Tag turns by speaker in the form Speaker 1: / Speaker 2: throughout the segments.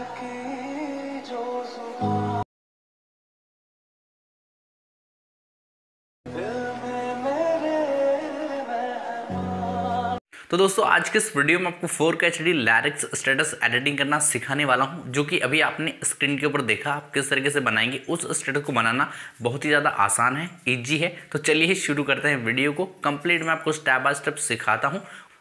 Speaker 1: तो दोस्तों आज के इस वीडियो में आपको फोर के एच लैरिक्स स्टेटस एडिटिंग करना सिखाने वाला हूं जो कि अभी आपने स्क्रीन के ऊपर देखा आप किस तरीके से बनाएंगे उस स्टेटस को बनाना बहुत ही ज़्यादा आसान है इजी है तो चलिए शुरू करते हैं वीडियो को कंप्लीट मैं आपको स्टेप बाय स्टेप सिखाता हूँ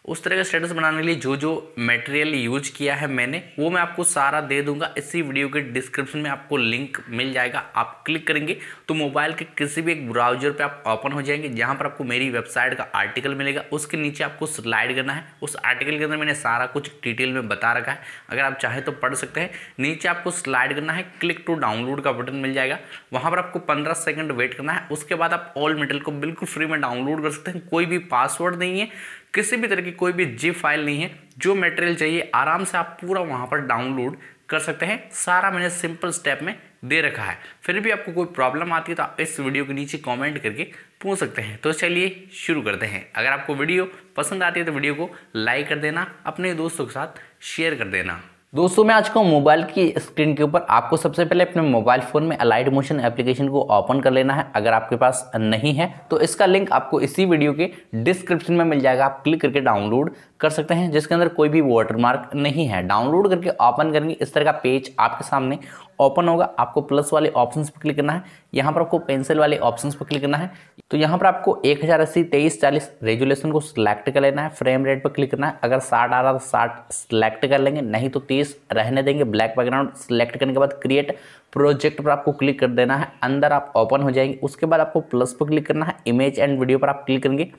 Speaker 1: उस तरह का स्टेटस बनाने के लिए जो जो मटेरियल यूज किया है मैंने वो मैं आपको सारा दे दूंगा इसी वीडियो के डिस्क्रिप्शन में आपको लिंक मिल जाएगा आप क्लिक करेंगे तो मोबाइल के किसी भी एक ब्राउजर पे आप ओपन हो जाएंगे जहाँ पर आपको मेरी वेबसाइट का आर्टिकल मिलेगा उसके नीचे आपको स्लाइड करना है उस आर्टिकल के अंदर मैंने सारा कुछ डिटेल में बता रखा है अगर आप चाहें तो पढ़ सकते हैं नीचे आपको स्लाइड करना है क्लिक टू डाउनलोड का बटन मिल जाएगा वहाँ पर आपको पंद्रह सेकेंड वेट करना है उसके बाद आप ऑल मेटेरियल को बिल्कुल फ्री में डाउनलोड कर सकते हैं कोई भी पासवर्ड नहीं है किसी भी तरह की कोई भी जिप फाइल नहीं है जो मटेरियल चाहिए आराम से आप पूरा वहाँ पर डाउनलोड कर सकते हैं सारा मैंने सिंपल स्टेप में दे रखा है फिर भी आपको कोई प्रॉब्लम आती है तो आप इस वीडियो के नीचे कमेंट करके पूछ सकते हैं तो चलिए शुरू करते हैं अगर आपको वीडियो पसंद आती है तो वीडियो को लाइक कर देना अपने दोस्तों के साथ शेयर कर देना दोस्तों मैं आज को मोबाइल की स्क्रीन के ऊपर आपको सबसे पहले अपने मोबाइल फ़ोन में अलाइड मोशन एप्लीकेशन को ओपन कर लेना है अगर आपके पास नहीं है तो इसका लिंक आपको इसी वीडियो के डिस्क्रिप्शन में मिल जाएगा आप क्लिक करके डाउनलोड कर सकते हैं जिसके अंदर कोई भी वाटरमार्क नहीं है डाउनलोड करके ओपन करेंगे इस तरह का पेज आपके सामने ओपन होगा आपको प्लस वाले ऑप्शन पर क्लिक करना है यहाँ पर आपको पेंसिल वाले ऑप्शन पर क्लिक करना है तो यहाँ पर आपको एक हज़ार अस्सी तेईस चालीस रेजुलेशन को सिलेक्ट कर लेना है फ्रेम रेट पर क्लिक करना है अगर साठ आ रहा तो साठ सिलेक्ट कर लेंगे नहीं तो तीस रहने देंगे ब्लैक बैकग्राउंड सिलेक्ट करने के बाद क्रिएट प्रोजेक्ट पर आपको क्लिक कर देना है अंदर आप ओपन हो जाएंगे उसके बाद आपको प्लस पर क्लिक करना है इमेज एंड वीडियो पर आप क्लिक करेंगे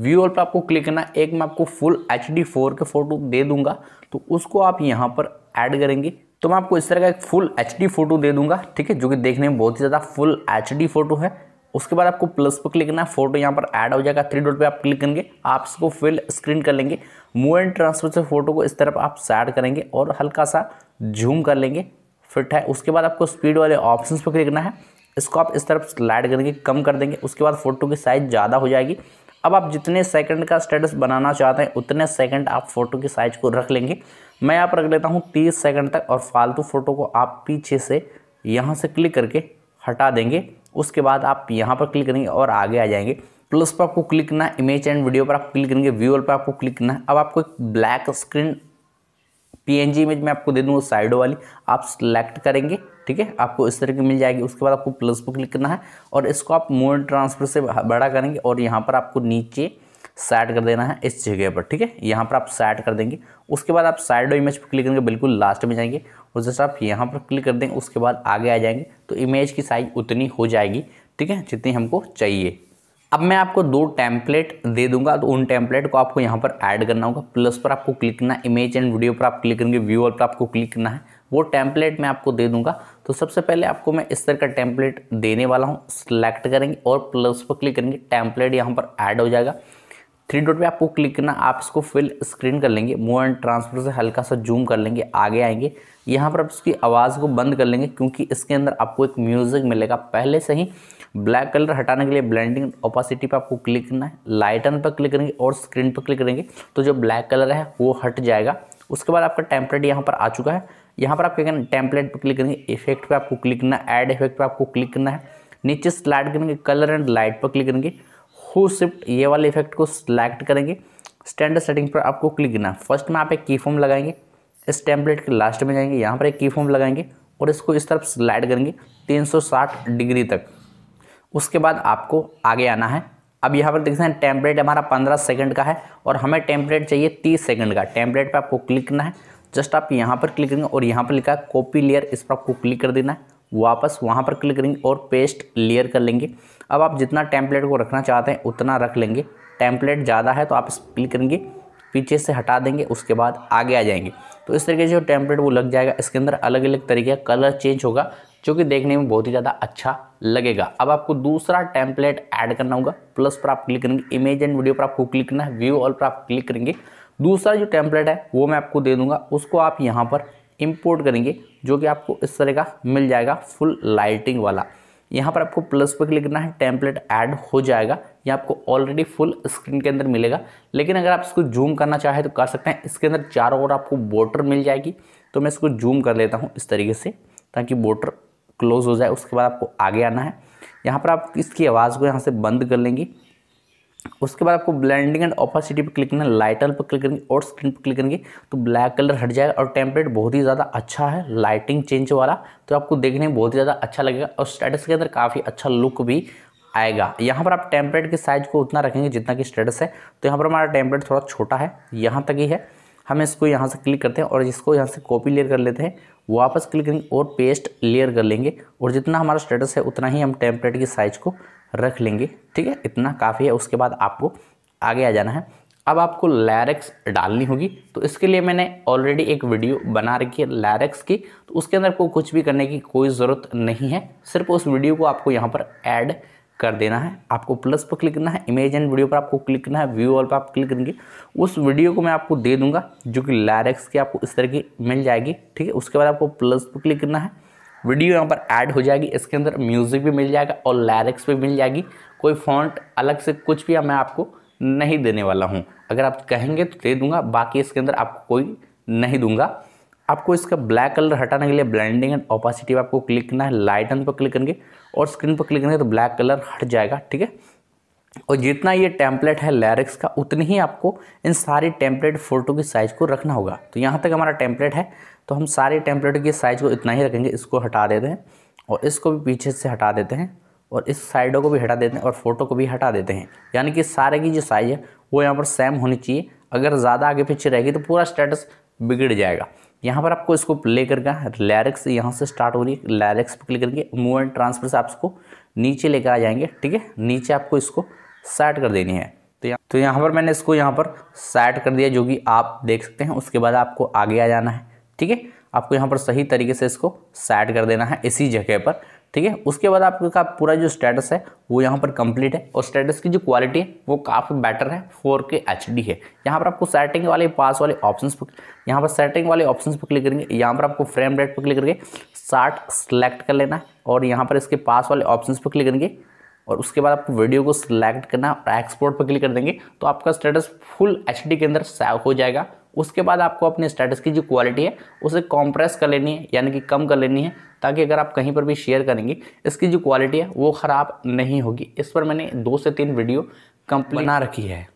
Speaker 1: व्यू ऑल पर आपको क्लिक करना एक मैं आपको full H D four K photo दे दूंगा तो उसको आप यहाँ पर ऐड करेंगे तो मैं आपको इस तरह का एक फुल एच डी फ़ोटो दे दूंगा ठीक है जो कि देखने में बहुत ही ज़्यादा फुल एच डी फ़ोटो है उसके बाद आपको प्लस पर क्लिक करना है फोटो यहाँ पर ऐड हो जाएगा थ्री डॉट पे आप क्लिक करेंगे आप इसको फिल स्क्रीन कर लेंगे मूव एंड ट्रांसफर से फोटो को इस तरफ आप सैड करेंगे और हल्का सा जूम कर लेंगे फिट है उसके बाद आपको स्पीड वाले ऑप्शन पर क्लिक करना है इसको आप इस तरफ स्लाइड करेंगे कम कर देंगे उसके बाद फोटो की साइज़ ज़्यादा हो जाएगी अब आप जितने सेकंड का स्टेटस बनाना चाहते हैं उतने सेकंड आप फोटो की साइज को रख लेंगे मैं आप रख लेता हूँ तीस सेकंड तक और फालतू फ़ोटो को आप पीछे से यहाँ से क्लिक करके हटा देंगे उसके बाद आप यहाँ पर क्लिक करेंगे और आगे आ जाएंगे प्लस पर आपको क्लिक करना इमेज एंड वीडियो पर आप क्लिक करेंगे व्यूअल पर आपको क्लिक करना अब आपको एक ब्लैक स्क्रीन जी इमेज मैं आपको दे दूँगा साइडो वाली आप सेलेक्ट करेंगे ठीक है आपको इस तरह की मिल जाएगी उसके बाद आपको प्लस पर क्लिक करना है और इसको आप मोड ट्रांसफर से बड़ा करेंगे और यहाँ पर आपको नीचे सेट कर देना है इस जगह पर ठीक है यहाँ पर आप सेट कर देंगे उसके बाद आप साइडो इमेज पर क्लिक करेंगे बिल्कुल लास्ट में जाएंगे और जैसे आप यहाँ पर क्लिक कर देंगे उसके बाद आगे आ जाएंगे तो इमेज की साइज उतनी हो जाएगी ठीक है जितनी हमको चाहिए अब मैं आपको दो टैंपलेट दे दूंगा तो उन टैंपलेट को आपको यहाँ पर ऐड करना होगा प्लस पर आपको क्लिक करना इमेज एंड वीडियो पर आप क्लिक करेंगे व्यूअर पर आपको क्लिक करना है वो टैंपलेट मैं आपको दे दूंगा तो सबसे पहले आपको मैं इस तरह का टैंपलेट देने वाला हूँ सिलेक्ट करेंगे और प्लस पर क्लिक करेंगे टैंपलेट यहाँ पर ऐड हो जाएगा थ्री डॉट पर आपको क्लिक करना आप इसको फिल स्क्रीन कर लेंगे मूव एंड ट्रांसफर से हल्का सा जूम कर लेंगे आगे आएंगे यहाँ पर आप इसकी आवाज़ को बंद कर लेंगे क्योंकि इसके अंदर आपको एक म्यूज़िक मिलेगा पहले से ही ब्लैक कलर हटाने के लिए ब्लेंडिंग ओपासिटी पर आपको क्लिक करना है लाइटन पर क्लिक करेंगे और स्क्रीन पर क्लिक करेंगे तो जो ब्लैक कलर है वो हट जाएगा उसके बाद आपका टेम्पलेट यहाँ पर आ चुका है यहाँ पर आप क्या करना टेम्पलेट पर क्लिक करेंगे इफेक्ट पर आपको क्लिक करना है एड इफेक्ट पर आपको क्लिक करना है नीचे स्लाइड करेंगे कलर एंड लाइट पर क्लिक करेंगे हो शिफ्ट ये वाले इफेक्ट को सिलेक्ट करेंगे स्टैंडर्ड सेटिंग पर आपको क्लिक करना है फर्स्ट में आप एक की फॉर्म लगाएंगे इस टेम्पलेट के लास्ट में जाएंगे यहाँ पर एक की फॉर्म लगाएंगे और इसको इस तरफ स्लाइड करेंगे 360 डिग्री तक उसके बाद आपको आगे आना है अब यहाँ पर देख सकते हैं टेम्पलेट हमारा पंद्रह सेकंड का है और हमें टेम्पलेट चाहिए तीस सेकंड का टेम्पलेट पर आपको क्लिक करना है जस्ट आप यहाँ पर क्लिक करेंगे और यहाँ पर लिखा है कॉपी लेयर इस पर आपको क्लिक कर देना है वापस वहाँ पर क्लिक करेंगे और पेस्ट लेयर कर लेंगे अब आप जितना टेम्पलेट को रखना चाहते हैं उतना रख लेंगे टेम्पलेट ज़्यादा है तो आप इस क्लिक करेंगे पीछे से हटा देंगे उसके बाद आगे आ जाएंगे तो इस तरीके से जो टेम्पलेट वो लग जाएगा इसके अंदर अलग अलग तरीके का कलर चेंज होगा जो कि देखने में बहुत ही ज़्यादा अच्छा लगेगा अब आपको दूसरा टेम्पलेट ऐड करना होगा प्लस पर आप क्लिक करेंगे इमेज एंड वीडियो पर आपको क्लिक करना है व्यू ऑल पर आप क्लिक करेंगे दूसरा जो टेम्पलेट है वो मैं आपको दे दूंगा उसको आप यहाँ पर इम्पोर्ट करेंगे जो कि आपको इस तरह का मिल जाएगा फुल लाइटिंग वाला यहाँ पर आपको प्लस पर क्लिक करना है टेम्पलेट ऐड हो जाएगा ये आपको ऑलरेडी फुल स्क्रीन के अंदर मिलेगा लेकिन अगर आप इसको जूम करना चाहें तो कर सकते हैं इसके अंदर चारों ओर आपको बॉर्डर मिल जाएगी तो मैं इसको जूम कर लेता हूँ इस तरीके से ताकि बॉर्डर क्लोज़ हो जाए उसके बाद आपको आगे आना है यहाँ पर आप इसकी आवाज़ को यहाँ से बंद कर लेंगी उसके बाद आपको ब्लेंडिंग एंड ऑपासिटी पर क्लिक करना है लाइटर पर क्लिक करेंगे और स्क्रीन पर क्लिक करेंगे तो ब्लैक कलर हट जाएगा और टेम्परेट बहुत ही ज़्यादा अच्छा है लाइटिंग चेंज वाला तो आपको देखने में बहुत ही ज़्यादा अच्छा लगेगा और स्टेटस के अंदर काफ़ी अच्छा लुक भी आएगा यहाँ पर आप टेम्परेट के साइज़ को उतना रखेंगे जितना कि स्टेटस है तो यहाँ पर हमारा टेम्परेट थोड़ा छोटा है यहाँ तक ही है हम इसको यहाँ से क्लिक करते हैं और इसको यहाँ से कॉपी लेयर कर लेते हैं वापस क्लिक करेंगे और पेस्ट लेयर कर लेंगे और जितना हमारा स्टेटस है उतना ही हम टेम्पलेट की साइज़ को रख लेंगे ठीक है इतना काफ़ी है उसके बाद आपको आगे आ जाना है अब आपको लैरिक्स डालनी होगी तो इसके लिए मैंने ऑलरेडी एक वीडियो बना रखी है लैरिक्स की तो उसके अंदर आपको कुछ भी करने की कोई ज़रूरत नहीं है सिर्फ उस वीडियो को आपको यहाँ पर ऐड कर देना है आपको प्लस पर क्लिक करना है इमेज एंड वीडियो पर आपको क्लिक करना है व्यू ऑल पर आप क्लिक करेंगे उस वीडियो को मैं आपको दे दूंगा जो कि लैरेक्स की आपको इस तरह की मिल जाएगी ठीक है उसके बाद आपको प्लस पर क्लिक करना है वीडियो यहाँ पर ऐड हो जाएगी इसके अंदर म्यूज़िक भी मिल जाएगा और लैरिक्स भी मिल जाएगी कोई फॉन्ट अलग से कुछ भी मैं आपको नहीं देने वाला हूँ अगर आप कहेंगे तो दे दूंगा बाकी इसके अंदर आपको कोई नहीं दूंगा आपको इसका ब्लैक कलर हटाने के लिए ब्लेंडिंग एंड ओपासिटी आपको क्लिक करना है लाइटन पर क्लिक करेंगे और स्क्रीन पर क्लिक करेंगे तो ब्लैक कलर हट जाएगा ठीक है और जितना ये टेम्पलेट है लैरिक्स का उतनी ही आपको इन सारी टेम्पलेट फ़ोटो की साइज़ को रखना होगा तो यहाँ तक हमारा टेम्पलेट है तो हम सारे टेम्पलेट की साइज़ को इतना ही रखेंगे इसको हटा देते हैं और इसको भी पीछे से हटा देते हैं और इस साइडों को भी हटा देते हैं और फ़ोटो को भी हटा देते हैं यानी कि सारे की जो साइज़ है वो यहाँ पर सेम होनी चाहिए अगर ज़्यादा आगे पीछे रहेगी तो पूरा स्टेटस बिगड़ जाएगा यहाँ पर आपको इसको प्ले करना है लैरिक्स यहाँ से स्टार्ट हो रही है लैरिक्स पर क्लिक करके मूव एंड ट्रांसफर से आप इसको नीचे लेकर आ जाएंगे ठीक है नीचे आपको इसको सेट कर देनी है तो यहाँ तो यहाँ पर मैंने इसको यहाँ पर सेट कर दिया जो कि आप देख सकते हैं उसके बाद आपको आगे आ जाना है ठीक है आपको यहाँ पर सही तरीके से इसको सेट कर देना है इसी जगह पर ठीक है उसके बाद आपका पूरा जो स्टेटस है वो यहाँ पर कंप्लीट है और स्टेटस की जो क्वालिटी है वो काफ़ी बेटर है फोर के एच डी है यहाँ पर आपको सेटिंग वाले पास वाले ऑप्शन पर यहाँ पर सेटिंग वाले ऑप्शन पर क्लिक करेंगे यहाँ पर आपको फ्रेम रेट पर क्लिक करके साठ सेलेक्ट कर लेना है और यहाँ पर इसके पास वाले ऑप्शन पर क्लिक करेंगे और उसके बाद आपको वीडियो को सिलेक्ट करना और एक्सपोर्ट पर क्लिक कर देंगे तो आपका स्टेटस फुल एच के अंदर सेव हो जाएगा उसके बाद आपको अपने स्टेटस की जो क्वालिटी है उसे कॉम्प्रेस कर लेनी है यानी कि कम कर लेनी है ताकि अगर आप कहीं पर भी शेयर करेंगे इसकी जो क्वालिटी है वो ख़राब नहीं होगी इस पर मैंने दो से तीन वीडियो कम बना रखी है